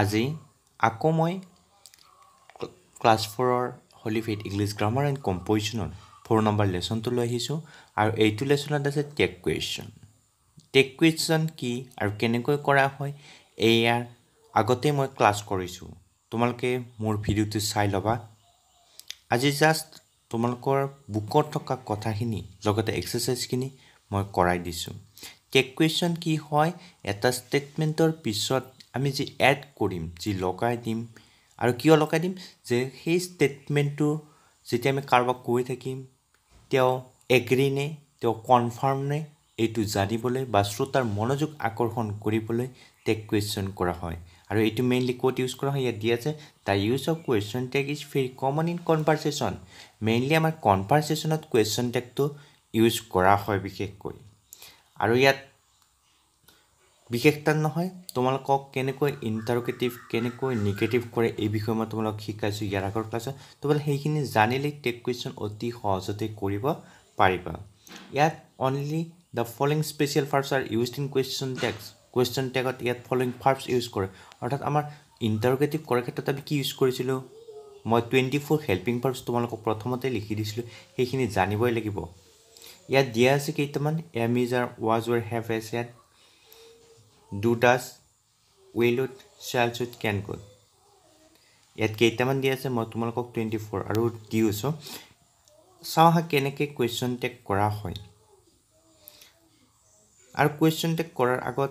আজি আকৌ মই ক্লাছ ফ'ৰৰ হলিফেড ইংলিছ গ্ৰামাৰ এণ্ড কম্পজিশ্যনত ফ'ৰ নম্বৰ লেচনটো লৈ আহিছোঁ আৰু এইটো লেচনত আছে টেক কুৱেশ্যন টেক কুৱেশ্যন কি আৰু কেনেকৈ কৰা হয় এয়াৰ আগতে মই ক্লাছ কৰিছোঁ তোমালোকে মোৰ ভিডিঅ'টো চাই ল'বা আজি জাষ্ট তোমালোকৰ বুকত থকা কথাখিনি লগতে এক্সাৰচাইজখিনি মই কৰাই দিছোঁ টেক কুৱেশ্যন কি হয় এটা ষ্টেটমেণ্টৰ পিছত আমি যি এড কৰিম যি লগাই দিম আৰু কিয় লগাই দিম যে সেই ষ্টেটমেণ্টটো যেতিয়া আমি কাৰোবাক কৈ থাকিম তেওঁ এগ্ৰিনে তেওঁ কনফাৰ্মনে এইটো জানিবলৈ বা শ্ৰোতাৰ মনোযোগ আকৰ্ষণ কৰিবলৈ টেক কুৱেশ্যন কৰা হয় আৰু এইটো মেইনলি ক'ত ইউজ কৰা হয় ইয়াত দিয়া আছে the use of question tag is very common in conversation mainly আমাৰ কনভাৰ্চেশ্যনত কুৱেশ্যন টেকটো ইউজ কৰা হয় বিশেষকৈ আৰু ইয়াত বিশেষ বিশেষতান নহয় তোমালোকক কেনেকৈ ইণ্টাৰগেটিভ কেনেকৈ নিগেটিভ কৰে এই বিষয়ে মই তোমালোকক শিকাইছোঁ ইয়াৰ আগৰ ক্লাছত তোমালোকে সেইখিনি জানিলেই টেক কুৱেশ্যন অতি সহজতে কৰিব পাৰিবা ইয়াত অনলি দ্য ফলোইং স্পেচিয়েল ফাৰ্ভছ are use in question tags question টেগত ইয়াত ফলয়িং ফাৰ্ভছ ইউজ কৰে অৰ্থাৎ আমাৰ ইণ্টাৰগেটিভ কৰাৰ ক্ষেত্ৰত আমি কি ইউজ কৰিছিলোঁ মই টুৱেণ্টি ফ'ৰ হেল্পিং ফাৰ্ভছ তোমালোকক প্ৰথমতে লিখি দিছিলোঁ সেইখিনি জানিবই লাগিব ইয়াত দিয়া আছে কেইটামান am is are was were have has ইয়াত will with do does with can can could ইয়াত কেইটামান দি আছে মই তোমালোকক টুৱেণ্টি ফ'ৰ আৰু দিওঁছোঁ চাওঁ হা কেনেকৈ কুৱেশ্যন টেক কৰা হয় আৰু কুৱেশ্যন টেক কৰাৰ আগত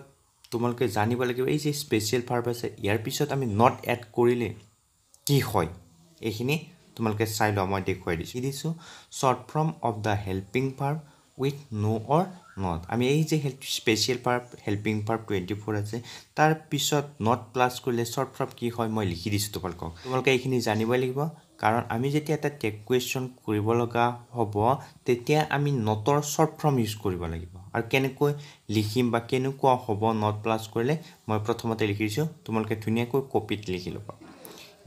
তোমালোকে জানিব লাগিব এই যে স্পেচিয়েল ভাৰ্ব আছে ইয়াৰ পিছত আমি নট এড কৰিলে কি হয় এইখিনি তোমালোকে চাই লোৱা মই দেখুৱাই দিছোঁ দিছোঁ short form of the helping verb with no or not আমি এই যে help special verb helping verb twenty four আছে তাৰ পিছত নট প্লাছ কৰিলে শ্বৰ্ট ফ্ৰম কি হয় মই লিখি দিছোঁ তোমালোকক তোমালোকে এইখিনি জানিব লাগিব কাৰণ আমি যেতিয়া এটা টেক কুৱেশ্যন কৰিব লগা হ'ব তেতিয়া আমি নটৰ শ্বৰ্ট ফ্ৰম ইউজ কৰিব লাগিব আৰু কেনেকৈ লিখিম বা কেনেকুৱা হ'ব নট প্লাছ কৰিলে মই প্ৰথমতে লিখি দিছোঁ তোমালোকে ধুনীয়াকৈ কপিত লিখি ল'ব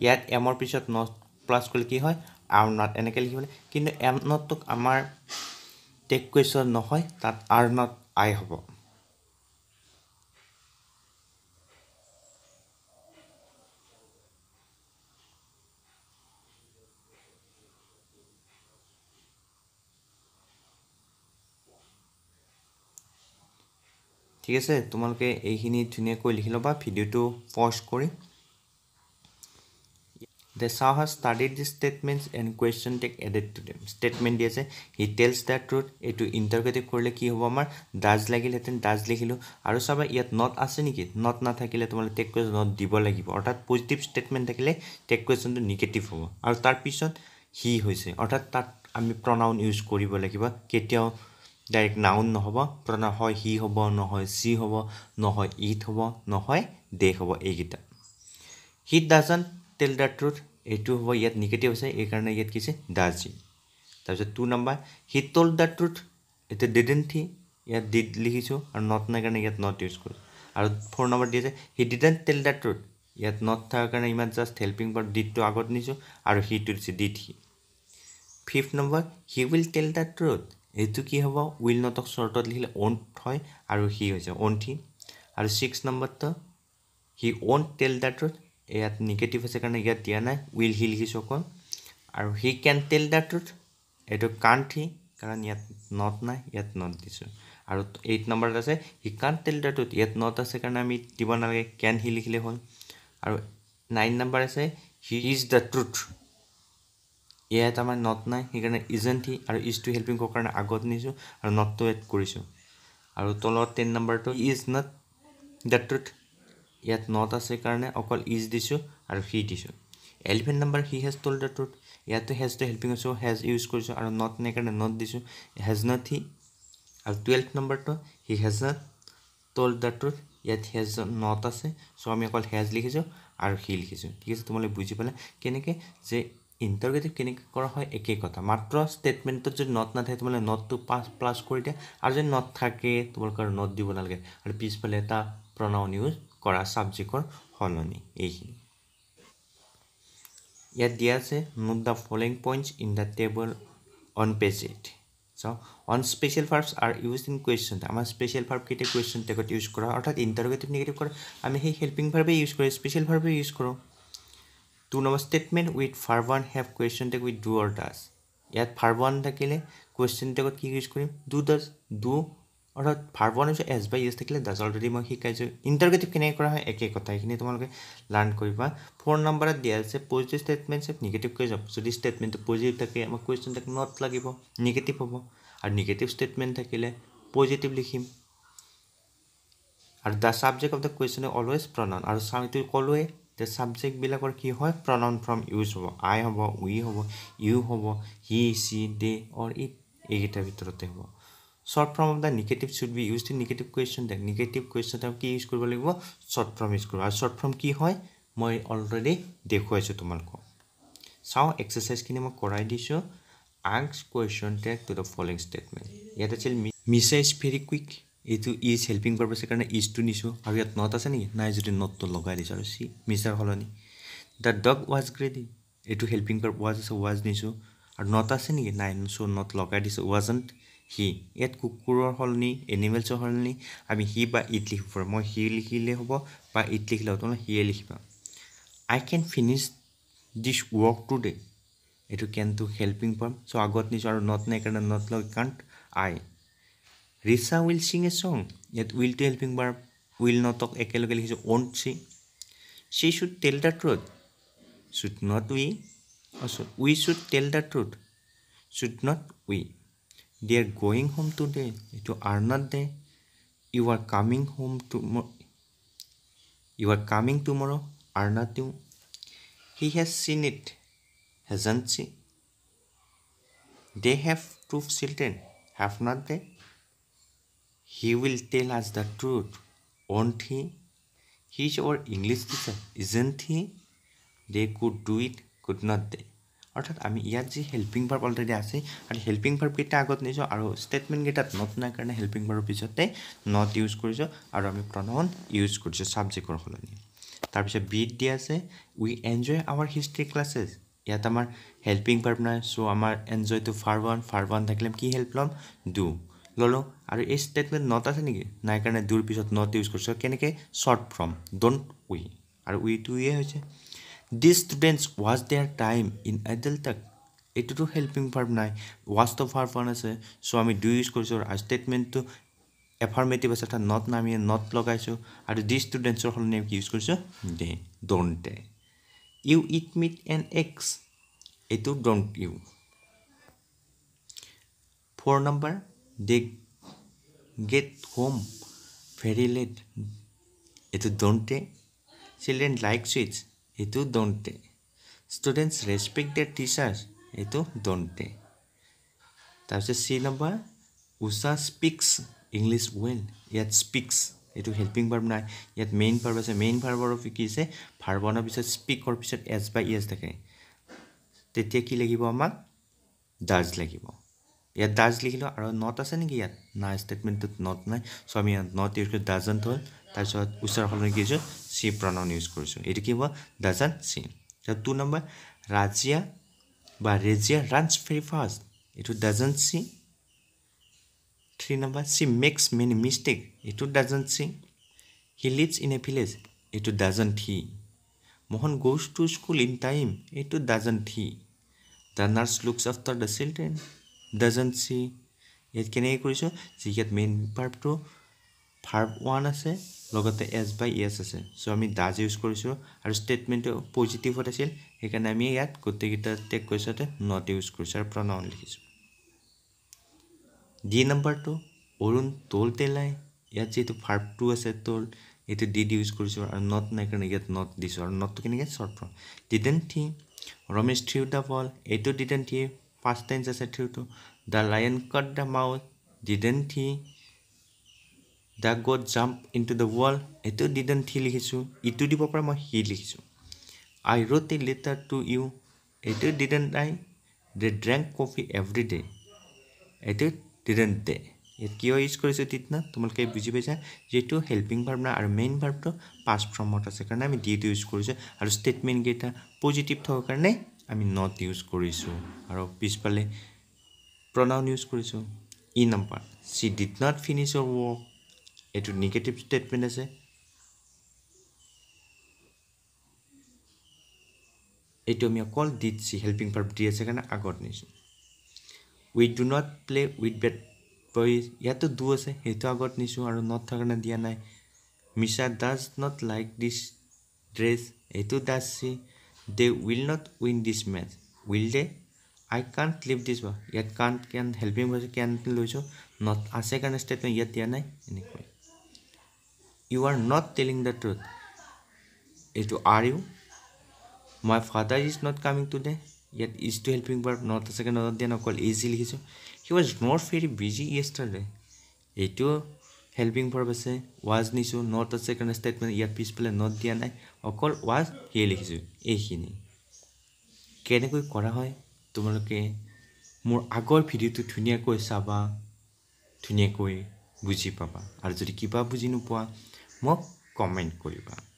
ইয়াত এমৰ পিছত নট প্লাছ কৰিলে কি হয় আৰ নট এনেকৈ লিখিবলৈ কিন্তু এম নটটোক আমাৰ টেক কুৱেশ্যন নহয় তাত আৰ্ণত আই হ'ব ঠিক আছে তোমালোকে এইখিনি ধুনীয়াকৈ লিখি ল'বা ভিডিঅ'টো পজ কৰি দ্য চাহ has studied the statements and question tag added to them statement দিয়া যে হি টেলছ দ্য ট্ৰুথ এইটো ইণ্টাৰগেটিভ কৰিলে কি হ'ব আমাৰ ডাজ লাগিলেহেঁতেন ডাজ লিখিলোঁ আৰু চাবা ইয়াত নট আছে নেকি নট নাথাকিলে তোমালোকে টেক কুৱেশ্যন নট দিব লাগিব অৰ্থাৎ পজিটিভ ষ্টেটমেণ্ট থাকিলে টেক কুৱেশ্যনটো নিগেটিভ হ'ব আৰু তাৰ পিছত হি হৈছে অৰ্থাৎ তাত আমি প্ৰনাউন ইউজ কৰিব লাগিব কেতিয়াও ডাইৰেক্ট নাউন নহ'ব প্ৰনাউন হয় সি হ'ব নহয় চি হ'ব নহয় ইট হ'ব নহয় দেশ হ'ব এইকেইটা he doesn't tell the truth এইটো হ'ব ইয়াত নিগেটিভ আছে এইকাৰণে ইয়াত কি আছে দাজি তাৰপিছত two number he told the truth এতিয়া ডিডেণ্ট হি ইয়াত ডিড লিখিছোঁ আৰু নট নাই কাৰণে ইয়াত নট ইউজ কৰিছোঁ আৰু ফ'ৰ নম্বৰ দি আছে he didn't tell the truth ইয়াত নট থকাৰ কাৰণে ইমান জাষ্ট হেল্পিং বাৰ ডিডটো আগত নিছোঁ আৰু হিটো দিছে did he fifth number he will tell the truth এইটো কি হ'ব উইল নটক শ্বৰ্টত লিখিলে অ'ণ্ট হয় আৰু হি হৈছে অ'ণ্ট হি আৰু ছিক্স নম্বৰটো হি অ'ণ্ট টেল দ্য ট্ৰুথ ইয়াত নিগেটিভ আছে কাৰণে ইয়াত দিয়া নাই উইল হিল হিজ অকল আৰু he can tell the truth এইটো কাণ্ট হি কাৰণ ইয়াত নট নাই ইয়াত নট দিছোঁ আৰু এইট নম্বৰত আছে he can't tell the truth ইয়াত নট আছে কাৰণে আমি দিব নালাগে কেন হি লিখিলে হ'ল আৰু নাইন নাম্বাৰ আছে হি ইজ দ্য ট্ৰুথ ইয়াত আমাৰ নট নাই সেইকাৰণে ইজেণ্ট হি আৰু ইজ টু হেল্পিং কৰাৰ কাৰণে আগত নিছোঁ আৰু নটটো এড কৰিছোঁ আৰু তলত টেন নাম্বাৰটো ইজ নট দ্য ট্ৰুথ ইয়াত নট আছে কাৰণে অকল ইজ দিছোঁ আৰু সি দিছোঁ eleven number she has told the truth ইয়াতো হেজটো হেল্পিং আছোঁ হেজ ইউজ কৰিছোঁ আৰু নট নে কাৰণে নট দিছোঁ হেজ নট হি আৰু টুৱেলভ নাম্বাৰটো she has not told the truth ইয়াত হেজ নট আছে চ' আমি অকল হেজ লিখিছোঁ আৰু সি লিখিছোঁ ঠিক আছে তোমালোকে বুজি পালে কেনেকৈ যে ইণ্টাৰগেটিভ কেনেকৈ কৰা হয় একেই কথা মাত্ৰ ষ্টেটমেণ্টত যদি নট নাথাকে তোমালোকে নটটো পাছ প্লাছ কৰি দিয়া আৰু যদি নট থাকে তোমালোকে আৰু নট দিব নালাগে আৰু পিছফালে এটা প্ৰণাউন ইউজ কৰা ছাবজেক্টৰ সলনি এইখিনি ইয়াত দিয়া আছে note the following points in the table on page eight চাওক অন স্পেচিয়েল ফাৰ্ভ আৰ ইউজ ইন কুৱেশ্যন আমাৰ স্পেচিয়েল ফাৰ্ভ কেইটা কুৱেশ্যন টেগত ইউজ কৰা অৰ্থাৎ ইণ্টাৰগেটিভ নিগেটিভ কৰা আমি সেই হেল্পিং ফাৰ্ভেই ইউজ কৰোঁ স্পেচিয়েল ফাৰ্ভেই ইউজ কৰোঁ টু নম্বৰ ষ্টেটমেণ্ট উইথ ফাৰ one have question tag with do or does ইয়াত ফাৰ ওৱান থাকিলে কুৱেশ্যন টেগত কি ইউজ কৰিম ডু ডাছ ডু অৰ্থাৎ ভাৰ্ব ৱান হৈছে এছ বাই ইউজ থাকিলে দাজ অলৰেডি মই শিকাইছোঁ ইণ্টাৰগেটিভ কেনেকৈ কৰা হয় একে কথা এইখিনি তোমালোকে লাৰ্ণ কৰিবা ফোন নাম্বাৰত দিয়া আছে পজিটিভ ষ্টেটমেণ্ট চেপ নিগেটিভ কৈ যাব যদি ষ্টেটমেণ্টটো পজিটিভ থাকে আমাক কুৱেশ্যন থাকে নট লাগিব নিগেটিভ হ'ব আৰু নিগেটিভ ষ্টেটমেণ্ট থাকিলে পজিটিভ লিখিম আৰু the subject of the question always pronoun আৰু চাইটো ক'লোৱে যে ছাবজেক্টবিলাকৰ কি হয় প্ৰনাউন ফ্ৰম ইউজ হ'ব আই হ'ব উই হ'ব ইউ হ'ব হি চি দে অৰ ইট এইকেইটাৰ ভিতৰতে হ'ব short form of the negative should be use in negative question দেখ নিগেটিভ কুৱেশ্যনত আমি কি ইউজ কৰিব লাগিব শ্বৰ্ট ফৰ্ম ইউজ কৰোঁ আৰু শ্বৰ্ট ফৰ্ম কি হয় মই অলৰেডি দেখুৱাইছোঁ তোমালোকক চাওঁ এক্সাৰচাইজখিনি মই কৰাই দিছোঁ আংক্স question tag to the following statement ইয়াত আছিল মিছা ইজ ভেৰি কুইক এইটো ইজ হেল্পিং পাৰ্পাছৰ কাৰণে ইজটো নিছোঁ আৰু ইয়াত নট আছে নেকি নাই যদি নটটো লগাই দিছোঁ আৰু চি মিছাৰ সলনি দ্য ডগ ৱাজ গ্ৰেডি এইটো হেল্পিং কাৰ ৱাজ আছে ৱাজ নিছোঁ আৰু নট আছে নেকি নাই চ' নট লগাই দিছোঁ ৱাজণ্ট সি ইয়াত কুকুৰৰ সলনি এনিমেলছৰ সলনি আমি সি বা ইট লিখিব পাৰোঁ মই সি লিখিলেই হ'ব বা ইট লিখিলে হ'ব তোমাৰ সিয়ে লিখিবা I can finish this work today এইটো কেন টু হেল্পিং পাম চ' আগত নিছোঁ আৰু নট নাই কাৰণে নট লগ কাৰণ I Richa will sing a song ইয়াত উইল টু হেল্পিং পাৰ উইল নটক একেলগে লিখিছোঁ won't she she should tell the truth should not we we should tell the truth should not we they are going home today to another day you are coming home tomorrow you are coming tomorrow aren't you he has seen it hasn't she they have two children have not they he will tell us the truth won't he he's our english teacher isn't he they could do it could not they অর্থাৎ আমি ইয়াত যে helping verb already আছে আর helping ভার্বকেইটা আগত নিজ আর স্টেটমেন্টকেইটা not নয় কারণে helping ভার্বর পিছতে নট ইউজ করছো আর আমি প্রণন ইউজ করছো সাবজেক্টর সলনি তারপর বিট দিয়ে আছে we enjoy our history classes ইয়াত আমার হেল্পিং ভার্ব নাই সো আমার enjoy to verb one verb one থাকলে কি হেল্প লম ডু ললো আর এই স্টেটমেন্ট নট আছে নাকি নাই কারণে ডুর পিছত নট ইউজ করছো কেনকে short from don't we are we to ইয়ে হয়েছে this students was their time in এডাল্টাক এইটোতো হেল্পিং ফাৰ্ম নাই ৱাচ দ্য ভাৰ্ব ভান আছে চ' আমি দুই ইউজ কৰিছোঁ আৰু ষ্টেটমেণ্টটো এফাৰ্মেটিভ আছে অৰ্থাৎ নট নামি নট লগাইছোঁ আৰু দিছ ষ্টুডেণ্টছৰ সলনি আমি কি ইউজ কৰিছোঁ they don't they you eat meat and eggs এইটো don't you four number they get home very late এইটো don't they children like sweets এইটো don't they students respect their teachers এইটো ডণ্টে তাৰপিছত C number Usha speaks English well ইয়াত speaks এইটো helping verb নাই ইয়াত main পাৰ্ব আছে মেইন পাৰ্বৰ কি আছে ভাৰ্বনৰ পিছত স্পিকৰ পিছত এছ বাই ইয়াজ থাকে তেতিয়া কি লাগিব আমাক ডাজ লাগিব ইয়াত ডাজ লিখিলোঁ আৰু নট আছে নেকি ইয়াত নাই ষ্টেটমেণ্টটোত নট নাই চ' আমি ইয়াত নট ইউজ কৰিছোঁ ডাজেণ্ট হ'ল তাৰপিছত উচ্চাৰ সলনি কৰিছোঁ চি প্ৰণন ইউজ কৰিছোঁ এইটো কি হ'ব ডাজেণ্ট চি তাৰ টু নম্বৰ ৰাজিয়া বা ৰেজিয়া ৰাঞ্চ ভেৰি ফাষ্ট এইটো doesn't she three number she makes many mistake এইটো doesn't she he lives in a village এইটো doesn't he Mohan goes to school in time এইটো doesn't he the nurse looks after the children doesn't she ইয়াত কেনেকৈ কৰিছোঁ যি ইয়াত main ভাৰ্বটো verb one আছে লগতে এছ বাই এছ আছে চ' আমি দাজ ইউজ কৰিছোঁ আৰু ষ্টেটমেণ্টো পজিটিভত আছিল সেইকাৰণে আমি ইয়াত গোটেইকেইটা টেক কৈছোঁতে নট ইউজ কৰিছোঁ আৰু প্ৰণাম লিখিছোঁ ডি নম্বৰটো অৰুণ তল তেলাই ইয়াত যিহেতু ভাৰ্ব টু আছে তল এইটো ডি ডি ইউজ কৰিছোঁ আৰু নট নাই কাৰণে ইয়াত নট দিছোঁ আৰু নটটো কেনেকৈ short form didn't he Ramesh threw the ball এইটো ডিডেণ্ট থি ফাৰ্ষ্ট টাইম আছে থিয়টো the lion caught the mouth didn't he the god jump into the world এইটো ডিডেণ্ট থি লিখিছোঁ ইটো দিব পৰা মই সি লিখিছোঁ I wrote a letter to you এইটো didn't I they drink coffee every day এইটো ডিডেণ্ট ডে ইয়াত কিয় ইউজ কৰিছোঁ তিদিনা তোমালোকে বুজি পাইছা যিটো হেল্পিং ভাৰ্ব নাই আৰু মেইন ভাৰ্বটো পাষ্ট ফৰ্মত আছে কাৰণে আমি ডিটো ইউজ কৰিছোঁ আৰু ষ্টেটমেণ্টকেইটা পজিটিভ থকাৰ কাৰণে আমি নট ইউজ কৰিছোঁ আৰু পিছফালে প্ৰনাউন ইউজ কৰিছোঁ E number she did not finish a work এইটো নিগেটিভ ষ্টেটমেণ্ট আছে এইটো আমি অকল ডিড চি হেল্পিং পাৰ্প দি আছে কাৰণে আগত নিছোঁ with do not play with bat boys ইয়াতো দু আছে সেইটো আগত নিছোঁ আৰু নট থকাৰ কাৰণে দিয়া নাই Misha does not like this dress এইটো does she they will not win this match will they I can't leave this বা ইয়াত কাণ্ট কেন হেল্পিং হৈছোঁ কেন লৈছোঁ নট আছে কাৰণে ষ্টেটমেণ্ট ইয়াত দিয়া নাই এনেকৈ U are not telling the truth এইটো R you my father is not coming to দে ইয়াত is two helping bar not আছে কাৰণে নট দিয়া নকল ইজি লিখিছোঁ he was not very busy ইয়েষ্টাৰ দে এইটো হেল্পিং ভাৰ্ব আছে ৱাজ নিছোঁ নট আছে কাৰণে ষ্টেটমেণ্ট ইয়াত পিছফালে নট দিয়া নাই অকল ৱাজ সেয়ে লিখিছোঁ এইখিনি কেনেকৈ কৰা হয় তোমালোকে মোৰ আগৰ ভিডিঅ'টো ধুনীয়াকৈ চাবা ধুনীয়াকৈ বুজি পাবা আৰু যদি কিবা বুজি নোপোৱা মোক কমেণ্ট কৰিবা